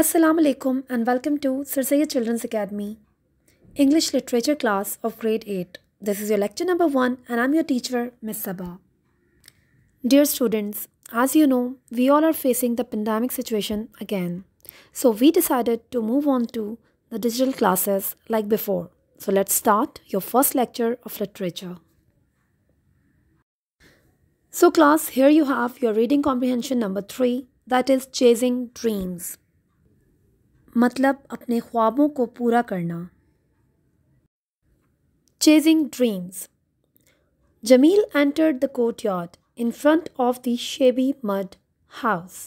Assalamu alaikum and welcome to Sirseya Children's Academy, English Literature class of grade 8. This is your lecture number 1 and I'm your teacher, Ms. Sabah. Dear students, as you know, we all are facing the pandemic situation again. So we decided to move on to the digital classes like before. So let's start your first lecture of literature. So class, here you have your reading comprehension number 3 that is Chasing Dreams. मतलब अपने ख्वाबों को पूरा करना Chasing Dreams Jamil entered the courtyard in front of the shabby mud house,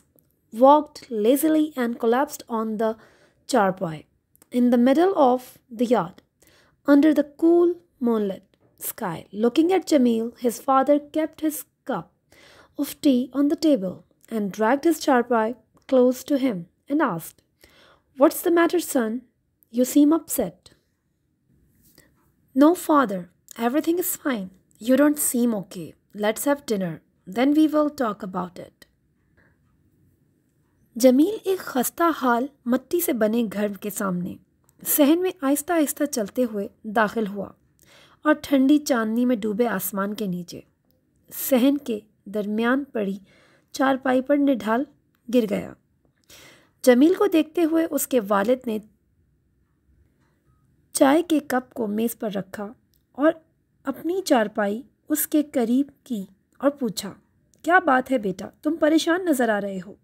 walked lazily and collapsed on the charpoy in the middle of the yard under the cool moonlit sky. Looking at Jamil, his father kept his cup of tea on the table and dragged his charpoy close to him and asked, What's the matter, son? You seem upset. No, father. Everything is fine. You don't seem okay. Let's have dinner. Then we will talk about it. Jameel एक खस्ता हाल मट्टी से बने घर के सामने सहन में आहिस्ता आहिस्ता चलते हुए दाखिल हुआ और ठंडी चांदनी में डूबे आसमान के नीचे सहन के दरमियान पड़ी चारपाई पर निढाल गिर गया जमील को देखते हुए उसके वालिद ने चाय के कप को मेज़ पर रखा और अपनी चारपाई उसके करीब की और पूछा क्या बात है बेटा तुम परेशान नज़र आ रहे हो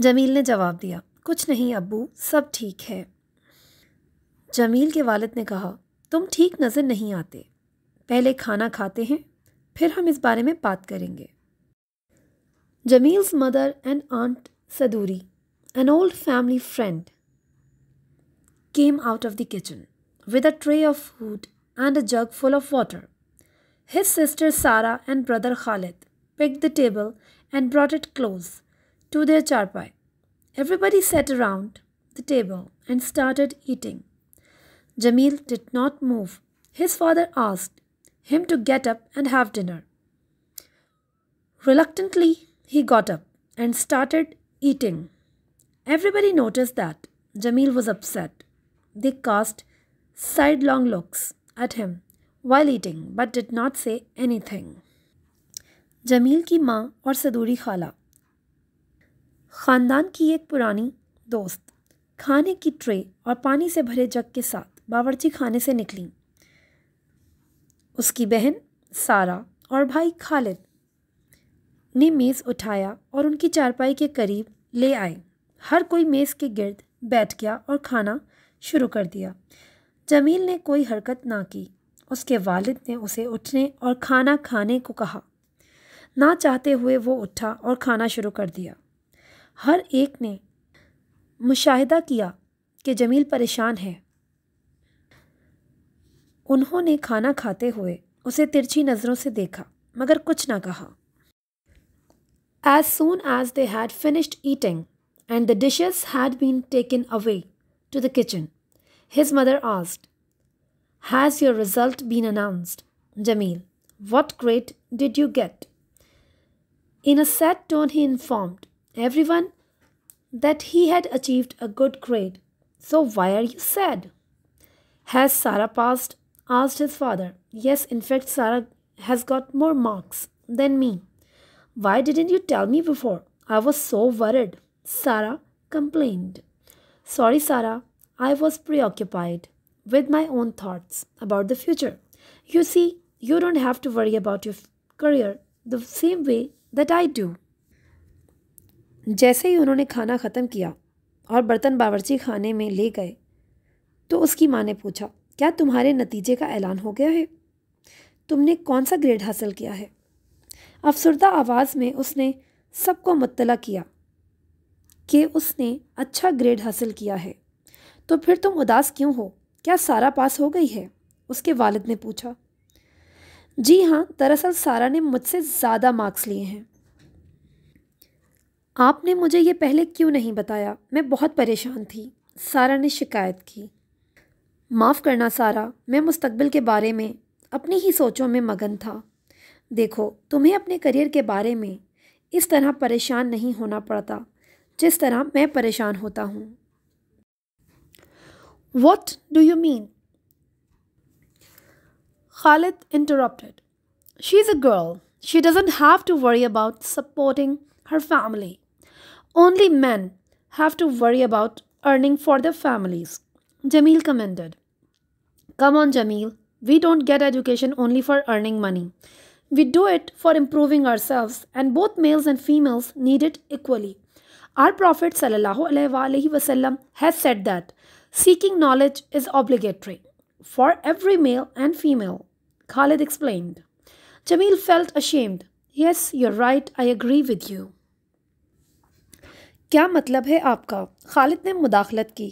जमील ने जवाब दिया कुछ नहीं अब्बू सब ठीक है जमील के वालिद ने कहा तुम ठीक नज़र नहीं आते पहले खाना खाते हैं फिर हम इस बारे में बात करेंगे Jamil's mother and aunt Saduri, an old family friend, came out of the kitchen with a tray of food and a jug full of water. His sister Sara and brother Khalid picked the table and brought it close to their charpai. Everybody sat around the table and started eating. Jamil did not move. His father asked him to get up and have dinner. Reluctantly, he got up and started Eating. Everybody noticed that. Jamil was upset. They cast sidelong looks at him while eating but did not say anything. Jamil की माँ और सदूरी खाला ख़ानदान की एक पुरानी दोस्त खाने की ट्रे और पानी से भरे जग के साथ बावर्ची खाने से निकली उसकी बहन सारा और भाई खालिद ने मेज़ उठाया और उनकी चारपाई के करीब ले आए हर कोई मेज़ के गिर्द बैठ गया और खाना शुरू कर दिया जमील ने कोई हरकत ना की उसके वालिद ने उसे उठने और खाना खाने को कहा ना चाहते हुए वो उठा और खाना शुरू कर दिया हर एक ने मुशाहिदा किया कि जमील परेशान है उन्होंने खाना खाते हुए उसे तिरछी नज़रों से देखा मगर कुछ ना कहा as soon as they had finished eating and the dishes had been taken away to the kitchen. His mother asked, Has your result been announced? Jamil, what grade did you get? In a sad tone, he informed everyone that he had achieved a good grade. So why are you sad? Has Sarah passed? asked his father. Yes, in fact, Sarah has got more marks than me, Why didn't you tell me before? I was so worried. Sara complained. Sorry, Sara. I was preoccupied with my own thoughts about the future. You see, you don't have to worry about your career the same way that I do. जैसे ही उन्होंने खाना ख़त्म किया और बर्तन बावर्ची खाने में ले गए तो उसकी माँ ने पूछा क्या तुम्हारे नतीजे का ऐलान हो गया है तुमने कौन सा ग्रेड हासिल किया है अफसरदा आवाज़ में उसने सबको मुतला किया कि उसने अच्छा ग्रेड हासिल किया है तो फिर तुम उदास क्यों हो क्या सारा पास हो गई है उसके वालिद ने पूछा जी हाँ दरअसल सारा ने मुझसे ज़्यादा मार्क्स लिए हैं आपने मुझे ये पहले क्यों नहीं बताया मैं बहुत परेशान थी सारा ने शिकायत की माफ़ करना सारा मैं मुस्तबिल के बारे में अपनी ही सोचों में मगन था देखो तुम्हें अपने करियर के बारे में इस तरह परेशान नहीं होना पड़ता जिस तरह मैं परेशान होता हूँ what do you mean Khalid interrupted she is a girl she doesn't have to worry about supporting her family only man have to worry about earning for the families Jamil commanded come on Jamil we don't get education only for earning money We do it for improving ourselves, and both males and females need it equally. Our Prophet ﷺ has said that seeking knowledge is obligatory for every male and female. Khalid explained. Jamil felt ashamed. Yes, you're right, I agree with you. क्या मतलब है आपका खालिद ने मुदाखलत की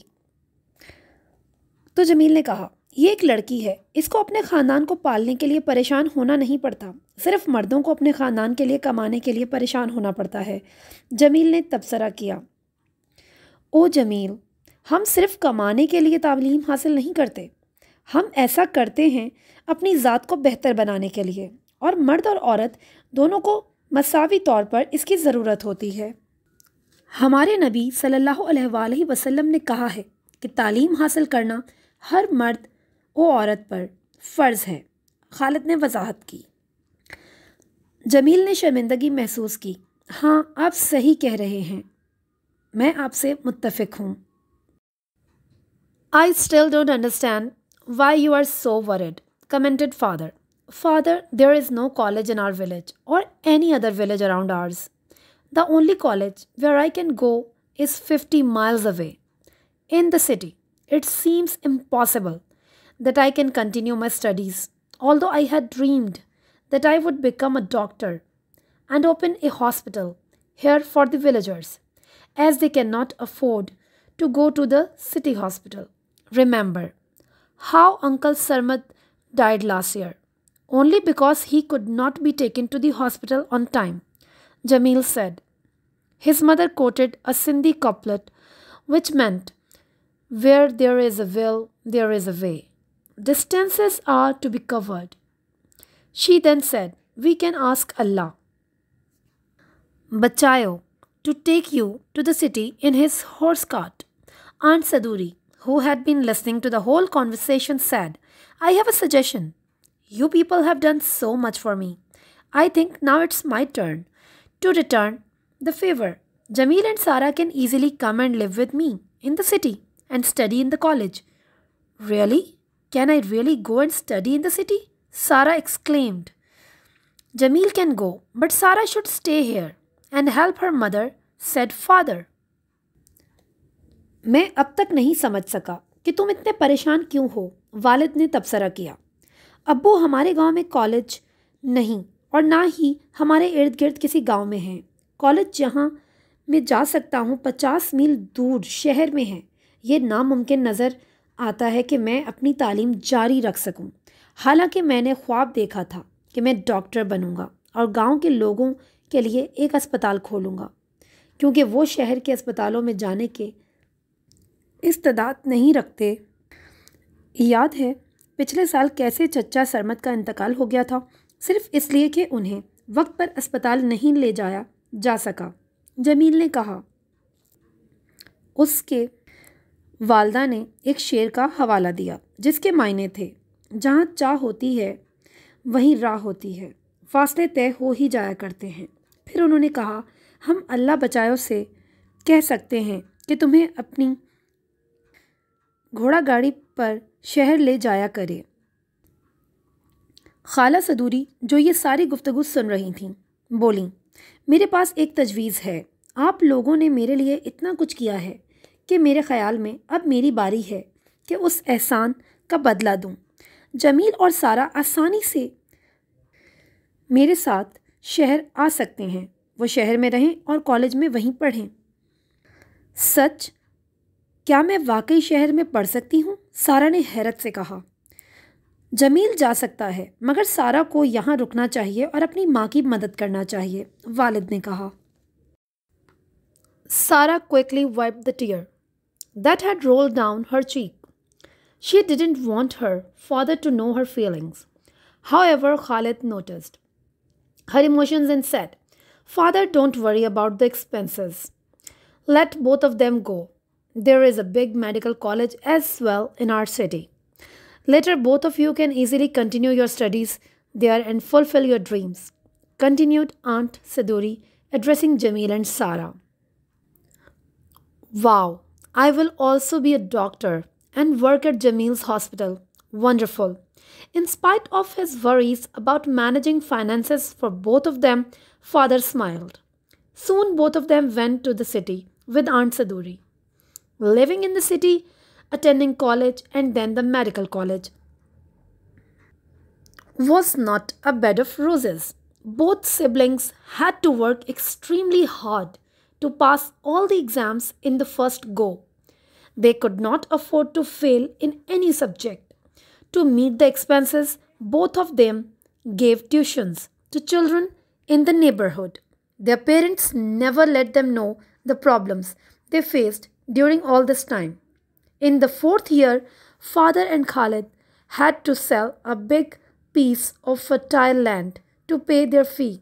तो जमील ने कहा ये एक लड़की है इसको अपने ख़ानदान को पालने के लिए परेशान होना नहीं पड़ता सिर्फ मर्दों को अपने ख़ानदान के लिए कमाने के लिए परेशान होना पड़ता है जमील ने तबसरा किया ओ जमील हम सिर्फ कमाने के लिए तालीम हासिल नहीं करते हम ऐसा करते हैं अपनी ज़ात को बेहतर बनाने के लिए और मर्द और औरत दोनों को मसावी तौर पर इसकी ज़रूरत होती है हमारे नबी सल्लल्लाहु अलैहि वसल्लम ने कहा है कि तालीम हासिल करना हर मर्द वो औरत पर फ़र्ज़ है खालिद ने वजाहत की जमील ने शर्मिंदगी महसूस की हाँ आप सही कह रहे हैं मैं आपसे मुतफिक हूँ I still don't understand why you are so worried commented father father there is no college in our village or any other village around ours the only college where I can go is fifty miles away in the city it seems impossible that I can continue my studies, although I had dreamed that I would become a doctor and open a hospital here for the villagers, as they cannot afford to go to the city hospital. Remember how Uncle Sarmad died last year, only because he could not be taken to the hospital on time, Jamil said. His mother quoted a Sindhi couplet, which meant, Where there is a will, there is a way distances are to be covered. She then said, We can ask Allah. Bachayo, to take you to the city in his horse cart. Aunt Saduri, who had been listening to the whole conversation, said, I have a suggestion. You people have done so much for me. I think now it's my turn to return the favor. Jamil and Sara can easily come and live with me in the city and study in the college. Really? Can I really go and study in the city? Sarah exclaimed. Jamil can go, but Sarah should stay here and help her mother, said father. मैं अब तक नहीं समझ सका कि तुम इतने परेशान क्यों हो वालिद ने तबसरा किया अब्बू हमारे गांव में कॉलेज नहीं और ना ही हमारे इर्द गिर्द किसी गांव में हैं कॉलेज जहां मैं जा सकता हूं पचास मील दूर शहर में है ये नामुमकिन नज़र आता है कि मैं अपनी तालीम जारी रख सकूं। हालांकि मैंने ख्वाब देखा था कि मैं डॉक्टर बनूंगा और गांव के लोगों के लिए एक अस्पताल खोलूंगा क्योंकि वो शहर के अस्पतालों में जाने के इस्तात नहीं रखते याद है पिछले साल कैसे चचा सरमत का इंतकाल हो गया था सिर्फ इसलिए कि उन्हें वक्त पर अस्पताल नहीं ले जाया जा सका जमील ने कहा उसके वालदा ने एक शेर का हवाला दिया जिसके मायने थे जहाँ चाह होती है वहीं राह होती है फासले तय हो ही जाया करते हैं फिर उन्होंने कहा हम अल्लाह बचाओ से कह सकते हैं कि तुम्हें अपनी घोड़ा गाड़ी पर शहर ले जाया करे खाला सदूरी जो ये सारी गुफ्तगु सुन रही थी बोली मेरे पास एक तजवीज़ है आप लोगों ने मेरे लिए इतना कुछ किया है कि मेरे ख़्याल में अब मेरी बारी है कि उस एहसान का बदला दूँ जमील और सारा आसानी से मेरे साथ शहर आ सकते हैं वो शहर में रहें और कॉलेज में वहीं पढ़ें सच क्या मैं वाकई शहर में पढ़ सकती हूँ सारा ने हैरत से कहा जमील जा सकता है मगर सारा को यहाँ रुकना चाहिए और अपनी माँ की मदद करना चाहिए वालिद ने कहा Sara quickly wipe the tear that had rolled down her cheek. She didn't want her father to know her feelings. However, Khalid noticed her emotions and said, Father, don't worry about the expenses. Let both of them go. There is a big medical college as well in our city. Later, both of you can easily continue your studies there and fulfill your dreams, continued Aunt Siduri, addressing Jamil and Sarah. Wow, I will also be a doctor and work at Jamil's hospital. Wonderful. In spite of his worries about managing finances for both of them, father smiled. Soon both of them went to the city with Aunt Saduri. Living in the city, attending college and then the medical college was not a bed of roses. Both siblings had to work extremely hard to pass all the exams in the first go. They could not afford to fail in any subject. To meet the expenses, both of them gave tuitions to children in the neighborhood. Their parents never let them know the problems they faced during all this time. In the fourth year, father and Khalid had to sell a big piece of fertile land to pay their fee.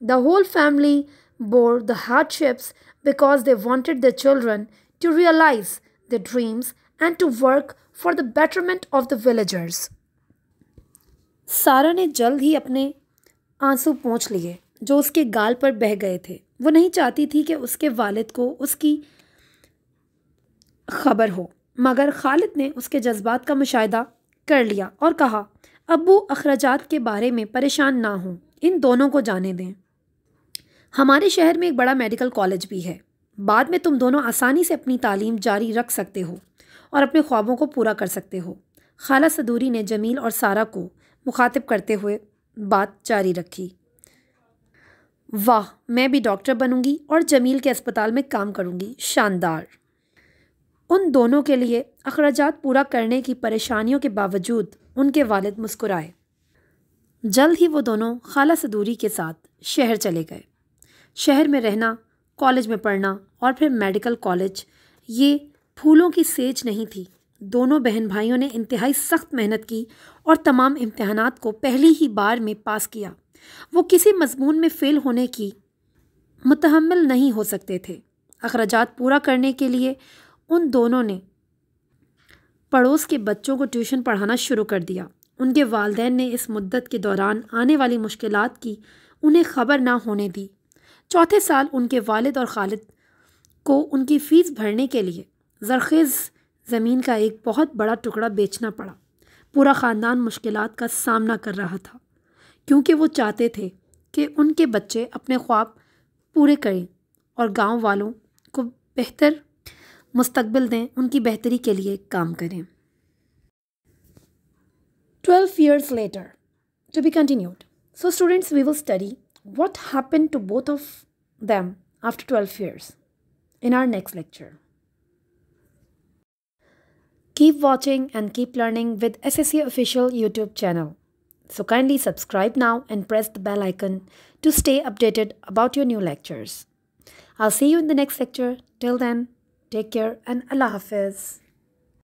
The whole family bore the hardships because they wanted their children to realize their dreams and to work for the betterment of the villagers. सारा ने जल्द ही अपने आंसू पहुँच लिए जो उसके गाल पर बह गए थे वो नहीं चाहती थी कि उसके वालिद को उसकी खबर हो मगर खालिद ने उसके जज्बात का मुशाह कर लिया और कहा अबू अखराजात के बारे में परेशान ना हों इन दोनों को जाने दें हमारे शहर में एक बड़ा मेडिकल कॉलेज भी है बाद में तुम दोनों आसानी से अपनी तालीम जारी रख सकते हो और अपने ख्वाबों को पूरा कर सकते हो खाला सदूरी ने जमील और सारा को मुखातिब करते हुए बात जारी रखी वाह मैं भी डॉक्टर बनूंगी और जमील के अस्पताल में काम करूंगी शानदार उन दोनों के लिए अखराज पूरा करने की परेशानियों के बावजूद उनके वालिद मुस्कुराए जल्द ही वो दोनों खाला सदूरी के साथ शहर चले गए शहर में रहना कॉलेज में पढ़ना और फिर मेडिकल कॉलेज ये फूलों की सेज नहीं थी दोनों बहन भाइयों ने इंतहाई सख्त मेहनत की और तमाम इम्तहान को पहली ही बार में पास किया वो किसी मजमून में फ़ेल होने की मतहमल नहीं हो सकते थे अखराज पूरा करने के लिए उन दोनों ने पड़ोस के बच्चों को ट्यूशन पढ़ाना शुरू कर दिया उनके वालदेन ने इस मुद्दत के दौरान आने वाली मुश्किलात की उन्हें खबर ना होने दी चौथे साल उनके वालिद और खालिद को उनकी फ़ीस भरने के लिए जरखेज़ ज़मीन का एक बहुत बड़ा टुकड़ा बेचना पड़ा पूरा ख़ानदान मुश्किल का सामना कर रहा था क्योंकि वो चाहते थे कि उनके बच्चे अपने ख्वाब पूरे करें और गांव वालों को बेहतर मुस्तबिल दें उनकी बेहतरी के लिए काम करें twelve years later to be continued so students we will study what happened to both of them after 12 years in our next lecture. Keep watching and keep learning with SSC official YouTube channel. So kindly subscribe now and press the bell icon to stay updated about your new lectures. I'll see you in the next lecture. Till then, take care and Allah Hafiz.